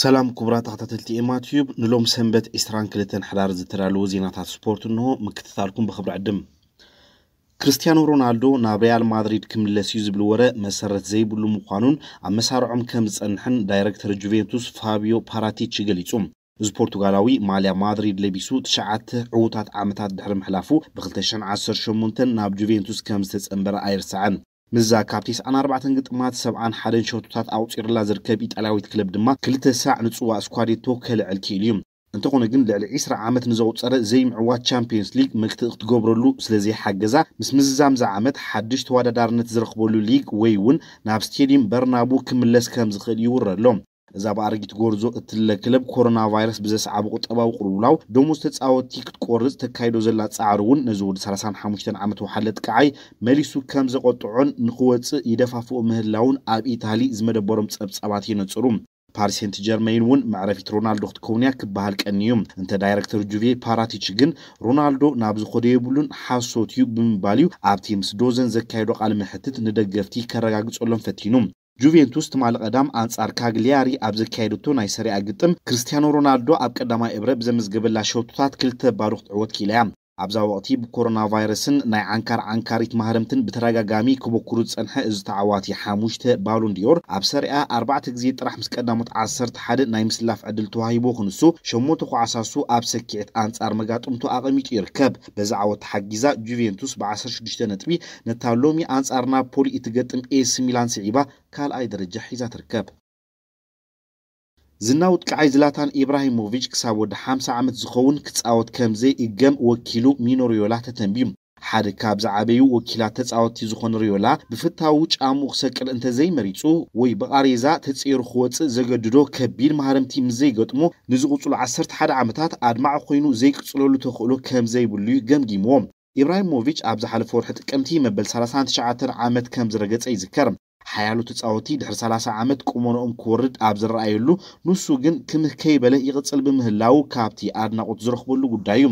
ሰላም ክቡራት ተኸታተልቲ ኤማትዩብ ንሎም ሰንበት 22 ሕዳር ዝተዳለዉ ዜናታት ስፖርት እንሆ ምክትታልኩም ብክብሪ ዕድም ክርስቲያኖ ሮናልዶ ናብ ሪያል ማድሪድ ክምለስ እዩ ዝብል ወረ መሰረት ዘይብሉ ምኳኑን ኣብ መሳርዖም ከም ዝፀንሕን ዳይረክተር ጁቬንቱስ ፋብዮ ፓራቲች ገሊጹ እዚ ፖርቱጋላዊ ማልያ ማድሪድ ለቢሱ ትሽዓተ ዕዉታት ዓመታት ድሕሪ ምሕላፉ ብ2018 ናብ ጁቬንቱስ ከም ዝተፀንበረ ኣይርስዓን ንዛ ካብቲ 94 ግጥማት 71 ሸቶታት ኣውፂርላ ዝርከብ ኢጣልያዊት ክለብ ድማ ክልተ ሳዕ ንፅዋእ ስኳዴቶ ከልዕል ክኢል እዩ እንተኾነ ግን ልዕሊ 20 ዓመት ንዘውፀረ ዘይምዕዋት ቻምፒየንስ ሊግ መክትእ ክትገብረሉ ስለዘይሓገዛ ምስ ምዝዛም ዛ ዓመት ሓድሽ ተወዳዳርነት ዝረኽበሉ ሊግ ወይ እውን ናብ ስቴድየም በርናቡ ክምለስ ከም ዝኽእል ይውረ ኣሎ እዛ ብኣርጊት ጎርዞ እትለ ክለብ ኮሮና ቫይረስ ብዘሰዓበ ቁጠባዊ ቁልውላው ደሞዝ ተፃወቲ ክትቆርፅ ተካይዶ ዘላ ፃዕሪ እውን ነዚ ወዲ 35 ዓመት ውሓለት ከዓይ መሊሱ ከም ዘቆጥዖን ንክወፅእ ይደፋፍኦ ምህላውን ኣብ ኢታሊ ዝመደበሮም ፀብፀባት ይነፅሩ ፓሪሴንት ጀርመይን እውን መዕረፊት ሮናልዶ ክትከውንያ ክበሃል ቀኒ እዩ እንተ ዳይረክተር ጁቬ ፓራቲች ግን ሮናልዶ ናብ ዝኮደ የብሉን ሓሶት እዩ ብምባል እዩ ኣብቲ ምስ ዶዘን ዘካየዶ ቃል ምሕትት ንደገፍቲ ከረጋግፀሎም ፈቲኑ ጁቬንቱስ ትማል ቀዳም አንጻር ካግሊያሪ ኣብ ዘካየድቶ ናይ ሰሪኣ ግጥም ክርስቲያኖ ሮናልዶ ኣብ ቀዳማይ እብረ ብዘመዝገበላ ሸውቶታት ክልተ ባሩክ ትዕወት ኪኢላ እያ ኣብዛ ወቅቲ ብኮሮና ቫይረስን ናይ ዓንካር ዓንካሪት ማህረምትን ብተደጋጋሚ ክበክሩ ዝፀንሐ እዚ ተዓዋቲ ሓሙሽተ ባሎን ዲዮር ኣብ ሰሪኣ ኣርባዕተ ግዜ ጥራሕ ምስ ቀዳሞት ዓሰርተ ሓደ ናይ ምስላፍ ዕድል ተዋሂቦ ክንሱ ሸሞንተ ኩዓሳሱ ኣብ ሰኪዕት ኣንጻር መጋጥምቱ ኣቐሚጡ ይርከብ በዚ ዓወት ተሓጊዛ ጁቬንቱስ ብ16 ነጥቢ ነታ ሎሚ ኣንጻር ናፖሊ እትገጥም ኤስ ሚላን ስዒባ ካልኣይ ደረጃ ሒዛ ትርከብ ዝናው ጥቃዓይ ዝላታን ኢብራሂሞቪች ክሳብ ወዲ 50 ዓመት ዝኸውን ክፃወት ከምዘይ እገም ወኪሉ ሚኖ ሪዮላ ተተንቢዩ ሓደ ካብ ዝዓበዩ ወኪላት ተፃወቲ ዝኾነ ሪዮላ ብፍታዊ ጫሙ ክሰቅል እንተዘይመሪፁ ወይ ብቃሬዛ ተፀሩ ክወፅእ ዘገድዶ ከቢድ ማህረምቲ ምዘይገጥሞ ንዝቕፅሉ 11 ዓመታት ኣድማዕ ኮይኑ ዘይቅፅለሉ ተኽእሎ ከም ዘይብሉዩ ገምጊምዎም ኢብራሂሞቪች ኣብ ዝሓለፈ ወርሒ ጥቅምቲ መበል 39 ዓመት ከም ዝረገፀ ይዝከር ሓያሉ ተፃወቲ ድሕሪ 30 ዓመት ቁመኖኦም ክወርድ ኣብ ዝረኣየሉ ንሱ ግን ክምከይ በለ ይቕፅል ብምህላው ካብቲ ኣድናቆት ዝረኽበሉ ጉዳይ እዩ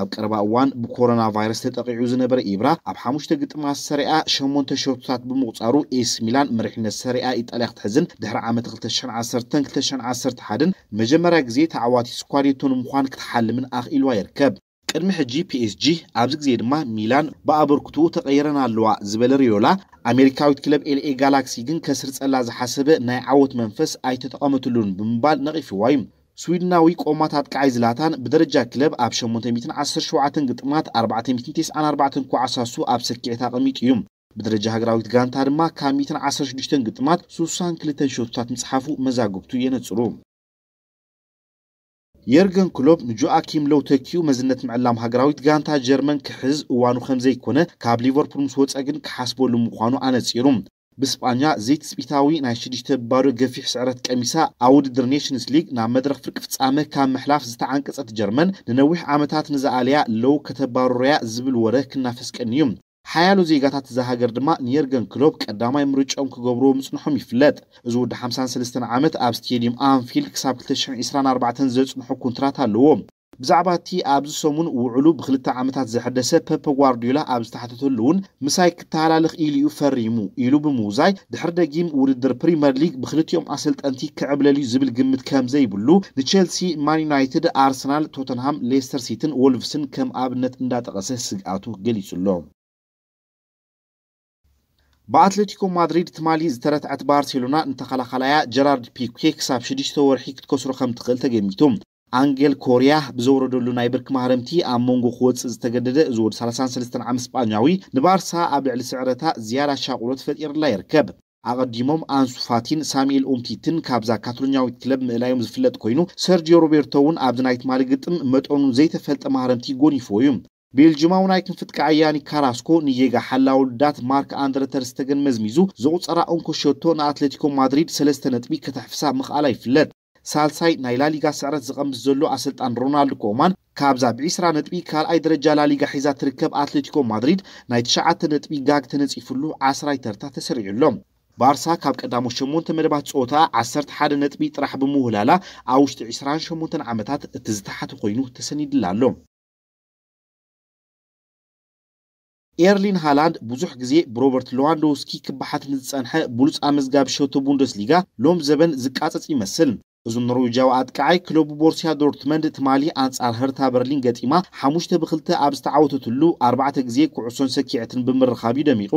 ኣብ ቀረባ እዋን ብኮሮና ቫይረስ ተጠቂዑ ዝነበረ ኢብራ ኣብ ሓሙሽተ ግጥማት ሰሪኣ ሸሞንተ ሸቶታት ብምቁፃሩ ኤስ ሚላን መሪሕነት ሰሪኣ ኢጣልያ ክትሕዝን ድሕሪ ዓመት 211 2011 ንመጀመርያ ግዜ ተዓዋቲ ስኳዴቶ ንምኳን ክትሓልምን ኣኽኢልዋ ይርከብ ቅድሚ ሕጂ ፒኤስጂ ኣብዚ ግዜ ድማ ሚላን ብኣበርክትኡ ተቐይረን ኣለዋ ዝበለ ሪዮላ ኣሜሪካዊት ክለብ ኤልኤ ጋላክሲ ግን ከስር ጸላ ዝሓሰበ ናይ ዓወት መንፈስ ኣይተጠቐመትሉን ብምባል ነቒፍዋ እዩ ስዊድናዊ ቆማት ኣጥቃዓይ ዝላታን ብደረጃ ክለብ ኣብ 817 ግጥማት 494 ኳዓሳሱ ኣብ ሰኪዕታ ቀሚጡ እዩ ብደረጃ ሃገራዊት ጋንታ ድማ ካብ 116 ግጥማት 62 ሸቶታት ምፅሓፉ መዛግብቱ የነፅሩ የርገን ክሎብ ንጆኣኪም ሎው ተኪኡ መዝነት ምዕላም ሃገራዊት ጋንታ ጀርመን ክሕዝ እዋኑ ከም ዘይኮነ ካብ ሊቨርፑል ምስ ወፀ ግን ክሓስበሉ ምዃኑ ኣነፂሩ ብስጳኛ ዘይትፅቢታዊ ናይ ሽዱሽተ ባዶ ገፊሕ ስዕረት ቀሚሳ ኣብ ውድድር ኔሽንስ ሊግ ናብ መድረክ ፍርቂ ፍጻመ ካብ ምሕላፍ ዝተዓንቀፀት ጀርመን ንነዊሕ ዓመታት ንዝኣለያ ለው ከተባርርያ ዝብል ወረ ክናፈስቀኒ እዩ ሓያሉ ዜጋታት እዛ ሃገር ድማ ንየርገን ክሎብ ቀዳማይ ምርጮም ክገብርዎ ምፅንሖም ይፍለጥ እዚ ወዲ 53 ዓመት ኣብ ስቴድየም ኣንፊልድ ክሳብ 224 ዘፅንሑ ኩንትራት ኣለዎም ብዛዕባ እቲ ኣብዚ ሰሙን ውዕሉ ብክልተ ዓመታት ዘሐደሰ ፐፐ ጓርዲዮላ ኣብ ዝተሓተተሉ እውን ምሳይ ክተሃላልኽ ኢሉ ዩ ፈሪሙ ኢሉ ብምውዛይ ድሕር ደጊም ውድድር ፕሪምየር ሊግ ብክልቲኦም ኣሰልጠንቲ ክዕብለልዩ ዝብል ግምት ከም ዘይብሉ ንቸልሲ ማን ዩናይትድ ኣርሰናል ቶተንሃም ሌስተር ሲትን ወልቭስን ከም ኣብነት እንዳጠቐሰ ስግኣቱ ገሊጹ ኣሎ ብኣትለቲኮ ማድሪድ ትማሊ ዝተረትዐት ባርሴሎና እንተኸላኸላያ ጀራርድ ፒኬ ክሳብ 6ዱሽተ ወርሒ ክትከስሮ ከም ትኽእል ተገሚቱ ኣንጌል ኮርያ ብዘውረደሉ ናይ ብርኪ ማህረምቲ ኣብ መንጎ ክወፅእ ዝተገደደ እዚ ወዲ 33 ዓመት ስጳኛዊ ንባርሳ ኣብ ልዕሊ ስዕረታ ዝያዳ ሻቁሎት ፈጢርላ ይርከብ ኣቐዲሞም ኣንሱፋቲን ሳሙኤል ኦምቲትን ካብዛ ካቶሎኛዊት ክለብ ምእላዮም ዝፍለጥ ኮይኑ ሰርጅዮ ሮቤርቶ እውን ኣብዚ ናይ ትማሊ ግጥም መጠኑ ዘይተፈልጠ ማህረምቲ ጎኒፎ እዩ ቤልጅማው ናይ ክንፍት ከዓያኒ ካራስኮ ንየጋ ሓላ ዳት ማርክ ኣንድረ ተርስተገን መዝሚዙ ዘቑፀራ እንኮ ሸቶ ንኣትሌቲኮ ማድሪድ ሰለስተ ነጥቢ ከተሕፍሳ ምኽኣላ ይፍለጥ ሳልሳይ ናይ ላሊጋ ስዕረት ዝቐምስ ዘሎ ኣሰልጣን ሮናልድ ኮማን ካብዛ ብ20 ነጥቢ ካልኣይ ደረጃ ላሊጋ ሒዛ ትርከብ ኣትሌቲኮ ማድሪድ ናይ ትሽዓተ ነጥቢ ጋግ ተነፂፉሉ ዓስራይ ተርታ ተሰሪዑሎም ባርሳ ካብ ቀዳሞ 8 መደባት ፆታ 11 ነጥቢ ጥራሕ ብምውህላላ ኣብ ውሽጢ 28 ዓመታት እቲ ዝተሓተ ኮይኑ ተሰኒድላ ኣሎ ኤርሊን ሃላንድ ብዙሕ ግዜ ብሮበርት ሎዋንዶውስኪ ክበሓት ንዝፀንሐ ብሉፅ ኣመዝጋቢ ሸቶ ቡንደስሊጋ ሎም ዘበን ዝቃፀፅ ይመስል እዚ ኖርዌጃዊ ኣጥቃዓይ ክለቡ ቦርስያ ዶርትመንድ ትማሊ ኣንጻር ህርታ በርሊን ገጢማ ሓሙሽተ ብክልተ ኣብ ዝተዓወተትሉ ኣርባዕተ ግዜ ኩዕሶን ሰኪዕትን ብምርኻብ እዩ ደሚቑ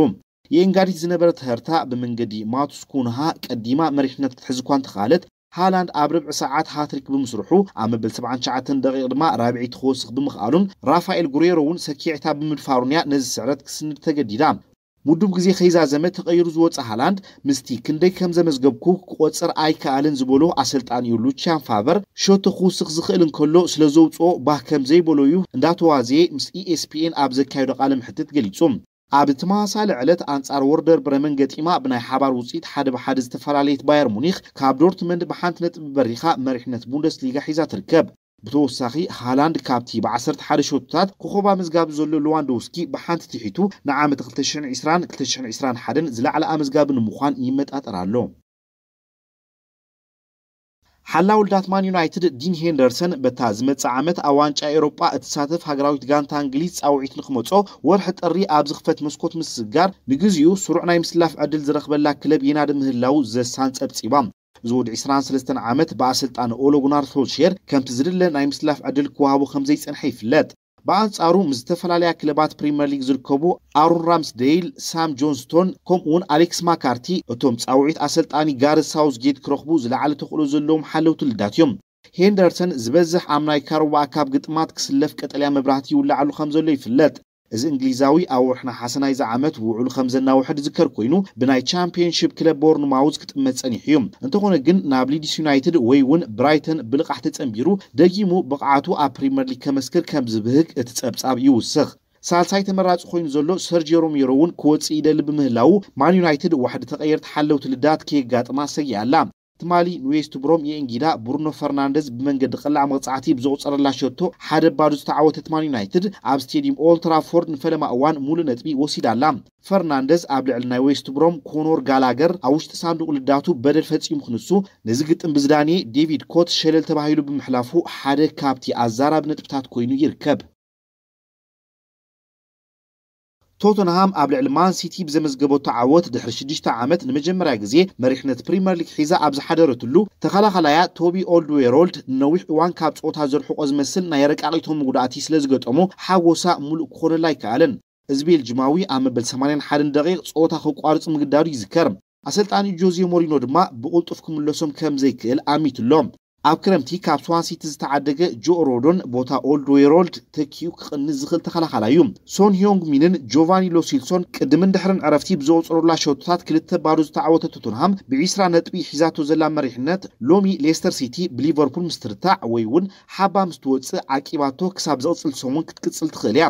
የእንጋዲት ዝነበረት ህርታ ብመንገዲ ማቱስ ኩንሃ ቀዲማ መሪሕነት ክትሕዝ እኳ እንተኻለት ሃላንድ ኣብ ርብዒ ሰዓት ሃትሪክ ብምስርሑ ኣብ መበል 79 ደቂቕ ድማ ራብዒት ክወስኽ ብምኽኣሉን ራፋኤል ጉሬሮ እውን ሰኪዕታ ብምድፋሩን እያ ነዚ ስዕረት ክስንድ ተገዲዳ ውዱብ ግዜ ከይዛዘመ ተቐይሩ ዝወፀ ሃላንድ ምስቲ ክንደይ ከም ዘመዝገብኩ ክቆፅር ኣይከኣልን ዝበሎ ኣሰልጣን እዩ ሉቻን ፋቨር ሸቶ ክውስኽ ዝኽእል እንከሎ ስለ ዘውፅኦ ባህ ከም ዘይበሎ እዩ እንዳተዋዝየ ምስ ኢኤስፒኤን e ኣብ ዘካየዶ ቃለ ምሕትት ገሊጹ ኣብ እቲመሳሊ ዕለት ኣንጻር ወርደር ብረመን ገጢማ ብናይ ሓባር ውፅኢት ሓደ ብሓደ ዝተፈላለየት ባየር ሙኒክ ካብ ዶርትመንድ ብሓንቲ ነጥቢ በሪኻ መሪሕነት ቡንደስሊጋ ሒዛ ትርከብ ብተወሳኺ ሃላንድ ካብቲ ብ11 ሸቶታት ኮኸባ ምዝጋብ ዘሎ ሉዋንዶውስኪ ብሓንቲ ትሒቱ ንዓመት 22221 ዝለዕለ ኣመዝጋቢ ንምዃን ይመጣጠር ኣሎ ሓላ ውልዳት ማን ዩናይትድ ዲን ሄንደርሰን በታ ዝመፅእ ዓመት ኣብ ዋንጫ ኤሮጳ እትሳተፍ ሃገራዊት ጋንታ እንግሊዝ ፃውዒት ንክመፆ ወርሒ ጥሪ ኣብ ዝኽፈት መስኮት ምስስጋር ንግዜኡ ስሩዕ ናይ ምስላፍ ዕድል ዝረኽበላ ክለብ የናድ ምህላው ዘሳን ፀብፂባ እዚ ወዲ 23 ዓመት ብኣሰልጣኒ ኦሎጉናር ሶልሼር ከምቲ ዝድለ ናይ ምስላፍ ዕድል ክዋሃቦ ከም ዘይፀንሐ ይፍለጥ በአንጻሩ ዝተፈላለያ ክለባት ፕሪምየር ሊግ ዝርከቡ ኣሩን ራምስደይል ሳም ጆንስቶን ውን ኣሌክስ ማካርቲ እቶም ፃውዒት ኣሰልጣኒ ሳውስ ጌት ክረኽቡ ዝለዓለ ተኽእሎ ዘለዎም ሓለውቲ ልዳት እዮም ሄንደርሰን ዝበዝሕ ኣብ ናይ ካርዋ ካብ ግጥማት ክስለፍ ቀጠልያ መብራህቲ ይውላዓሉ ከም ዘሎ ይፍለጥ እዚ እንግሊዛዊ ኣብ ውሕና ሓሰናይ ዝዓመት ውዕሉ ከም ዘናውሕድ ዝከር ኮይኑ ብናይ ቻምፕንሽፕ ክለብ ቦርንማውዝ ክጥመት ፀኒሑ እዩ እንተኾነ ግን ናብ ሊድስ ዩናይትድ ወይ እውን ብራይተን ብልቃሕ ተፀንቢሩ ደጊሙ ብቕዓቱ ኣብ ፕሪምየር ሊግ ከመስክር ከም ዝብህግ እቲ ፀብጻብ ይውስኽ ሳልሳይ ተመራፂ ኮይኑ ዘሎ ሰርጂ ሮሜሮ እውን ክወፅእ ይደሊ ብምህላው ማን ዩናይትድ ዋሕዲ ተቐየርቲ ሓለውቲ ልዳት ከየጋጥማ ሰጊ ኣላ ትማሊ ንዌስት ብሮም የእንጊዳ ብሩኖ ፈርናንደዝ ብመንገዲ ቐላዕ መቕፃዕቲ ብዘቑፀረላ ሸቶ ሓደ ባዶ ዝተዓወተት ማን ዩናይትድ ኣብ ስተድየም ኦልትራፎርድ ንፈለማ እዋን ሙሉእ ነጥቢ ወሲዳ ኣላ ፈርናንደዝ ኣብ ልዕሊ ናይ ዌስት ብሮም ኮኖር ጋላገር ኣብ ውሽጢ ሳንዱቕ ልዳቱ በደል ፈፂሙ ክንሱ ነዚ ግጥም ብዝዳንየ ዴቪድ ኮት ሸለል ተባሂሉ ብምሕላፉ ሓደ ካብቲ ኣዛራብ ነጥብታት ኮይኑ ይርከብ ቶተንሃም ኣብ ልዕሊ ማንሲቲ ብዘመዝገበቶ ዓወት ድሕሪ 6 ዓመት ንመጀመርያ ግዜ መሪሕነት ፕሪምየር ሊግ ሒዛ ኣብ ዝሓደረትሉ ተኸላኸላያ ቶቢ ኦልድዌሮልድ ንነዊሕ እዋን ካብ ፆታ ዘርሕቆ ዝመስል ናይ ረቃቂቶም መጉዳእቲ ስለ ዝገጠሞ ሓጎሳ ሙሉእ ክኾነላ ኣይከኣለን እዚ ቤልጅማዊ ኣብ መበል 81 ደቂቕ ፆታ ክቋርፅ ምግዳዱ ይዝከር ኣሰልጣኒ ጆዜ ሞሪኖ ድማ ብቕልጡፍ ክምለሶም ከም ዘይክእል ኣሚትሎም ኣብ ክረምቲ ካብ ስዋንሲቲ ዝተዓደገ ጆ ሮዶን ቦታ ኦልድ ዌሮልድ ተኪኡ ክቕንስ ዝኽእል ተኸላኸላ እዩ ሶን ሂዮንግ ሚንን ጆቫኒ ሎሲልሶን ቅድምን ድሕርን ዕረፍቲ ብዘወፅረላ ሸቶታት ክልተ ባዶ ዝተዓወተ ቶትንሃም ብ20 ነጥቢ ሒዛቶ ዘላ መሪሕነት ሎሚ ሌስተር ሲቲ ብሊቨርፑል ምስትርታዕ ወይ እውን ሓባ ምስ ትወፅእ ዓቂባቶ ክሳብ ዘቕፅል ሰሙን ክትቅፅል ትኽእል እያ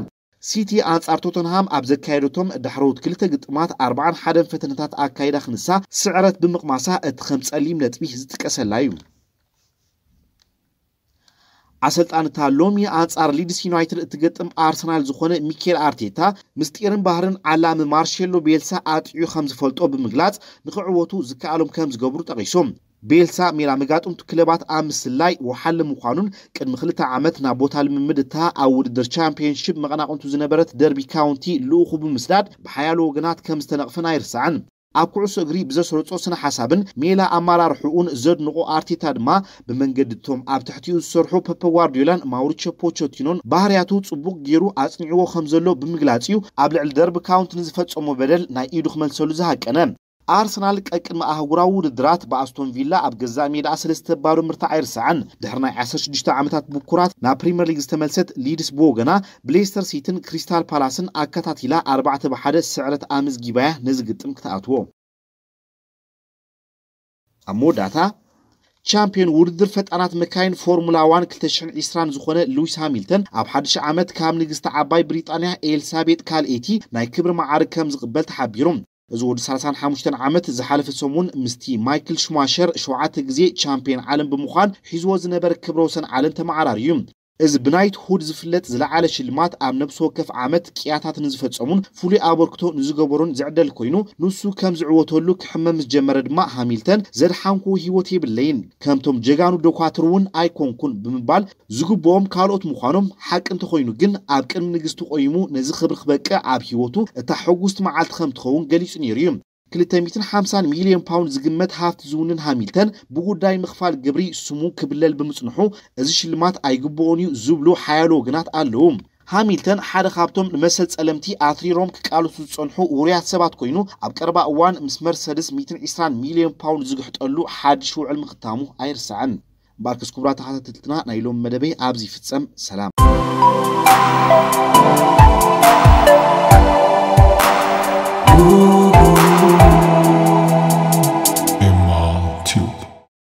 ሲቲ ኣንጻር ቶተንሃም ኣብ ዘካየደቶም ዳሕረውት ክልተ ግጥማት 41 ፈተነታት ኣካይዳ ክንሳ ስዕረት ብምቕማሳ እቲ ከም ጸሊም ነጥቢ ዝጥቀሰላ እዩ ኣሰልጣንታ ሎሚ ኣንጻር ሊድስ ዩናይትድ እትገጥም ኣርሰናል ዝኾነ ሚኬል ኣርቴታ ምስጢርን ባህርን ዓላሚ ማርሸሎ ቤልሳ ኣጥዑ ከም ዝፈልጦ ብምግላጽ ንኽዕወቱ ዝከኣሎም ከም ዝገብሩ ጠቒሶም ቤልሳ ሜላ መጋጥምቲ ክለባት ኣብ ምስላይ ወሓሊ ምዃኑን ቅድሚ ክልተ ዓመት ናብ ቦታ ልምምድ እታ ኣብ ውድድር ቻምፒዮንሽፕ መቐናቕንቱ ዝነበረት ደርቢ ካውንቲ ልኡኹ ብምስዳድ ብሓያሉ ወገናት ከም ዝተነቕፈን ኣይርስዓን ኣብ ኩዕሶ እግሪ ብዘስረፆ ስነ ሓሳብን ሜላ ኣመራርሑኡን ዘድንቑ ኣርቴታ ድማ ብመንገዲ እቶም ኣብ ትሕቲኡ ዝሰርሑ ፐፐ ዋርድዮላን ማውሪቾ ፖቸቲኖን ባህርያቱ ፅቡቅ ገይሩ ኣፅኒዕዎ ከም ዘሎ ብምግላፅ እዩ ኣብ ልዕሊ ደርቢ ካውንት ንዝፈፀሞ በደል ናይ ኢዱ ክመልሰሉ ዝሃቀነ ኣርሰናል ቀቅድሚ ኣህጉራዊ ውድድራት ብኣስቶን ቪላ ኣብ ገዛ ሜዳ ሰለስተ ባዶ ምርታ ኣይርስዓን ድሕሪ ናይ 16 ዓመታት ብኩራት ናብ ፕሪምየር ሊግ ዝተመልሰት ሊድስ ቦገና ብሌስተር ሲትን ክሪስታል ፓላስን ኣከታቲላ 4 ብሓደ ስዕረት ነዚ ንዝግጥም ክትኣትዎ ኣብ መወዳእታ ቻምፒዮን ውድድር ፈጣናት መካይን ፎርሙላ ዋን 220 ዝኾነ ሉዊስ ሃሚልተን ኣብ ሓድሽ ዓመት ካብ ንግስቲ ዓባይ ብሪጣንያ ኤልሳቤጥ ካልኤቲ ናይ ክብሪ መዓርግ ከም ዝቕበል ተሓቢሩ እዚ ወዲ 35 ዓመት ዝሓለፈ ሰሙን ምስቲ ማይክል ሽማሸር ሸውዓተ ግዜ ቻምፒዮን ዓለም ብምዃን ሒዝዎ ዝነበረ ክብረ ወሰን ዓለም ተመዓራር እዩ እዚ ብናይት ሁድ ዝፍለጥ ዝለዓለ ሽልማት ኣብ ነብሲ ወከፍ ዓመት ቅያታት ንዝፈፀሙን ፍሉይ ኣበርክቶ ንዝገበሩን ዝዕደል ኮይኑ ንሱ ከም ዝዕወተሉ ክሕመም ዝጀመረ ድማ ሃሚልተን ዘድሓንኩ ሂወት የብለይን ከምቶም ጀጋኑ ዶኳትር እውን ኣይኮንኩን ብምባል ዝግብኦም ካልኦት ምዃኖም ሓቂ እንተኮይኑ ግን ኣብ ቅድሚ ንግስቲ ቆይሙ ነዚ ክብሪ ክበቅዕ ኣብ ሂወቱ እታ ሕጉስቲ መዓልቲ ከም ትኸውን ገሊፁ ነይሩ እዩ 250 ሚሊዮን ፓውንድ ዝግመት ሃፍቲ ዝውንን ሃሚልተን ብጉዳይ ምኽፋል ግብሪ ስሙ ክብለል ብምጽንሑ እዚ ሽልማት ኣይግብኦን እዩ ዝብሉ ሓያሎ ወገናት ኣለዉ ሃሚልተን ሓደ ካብቶም ንመሰል ጸለምቲ ኣትሪሮም ክቃልሱ ዝጸንሑ ውርያት ሰባት ኮይኑ ኣብ ቀረባ እዋን ምስ መርሰድስ 120 ሚሊዮን ፓውንድ ዝግሕጠሉ ሓድሽ ውዕል ምኽታሙ ኣይርስዕን ባርክስ ክቡራ ተኸታተልትና ናይ ሎም መደበይ ኣብዚ ይፍጸም ሰላም